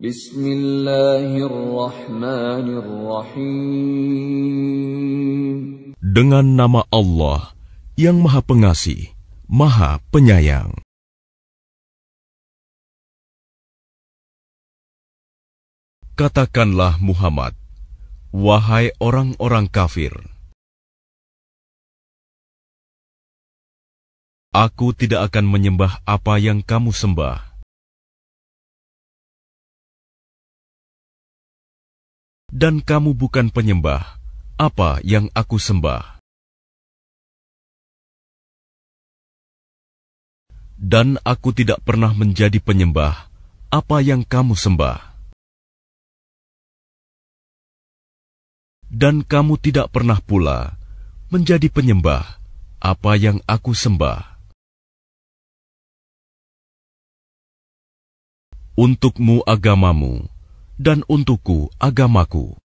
Bismillahirrahmanirrahim. Dengan nama Allah yang Maha Pengasih, Maha Penyayang. Katakanlah Muhammad, wahai orang-orang kafir, aku tidak akan menyembah apa yang kamu sembah dan kamu bukan penyembah apa yang aku sembah. Dan aku tidak pernah menjadi penyembah apa yang kamu sembah. Dan kamu tidak pernah pula menjadi penyembah apa yang aku sembah. Untukmu agamamu, dan untukku agamaku.